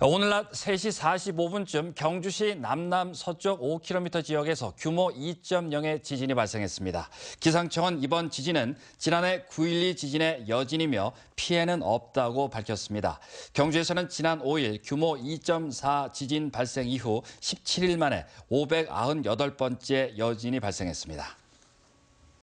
오늘 낮 3시 45분쯤 경주시 남남 서쪽 5km 지역에서 규모 2.0의 지진이 발생했습니다. 기상청은 이번 지진은 지난해 9.12 지진의 여진이며 피해는 없다고 밝혔습니다. 경주에서는 지난 5일 규모 2.4 지진 발생 이후 17일 만에 598번째 여진이 발생했습니다.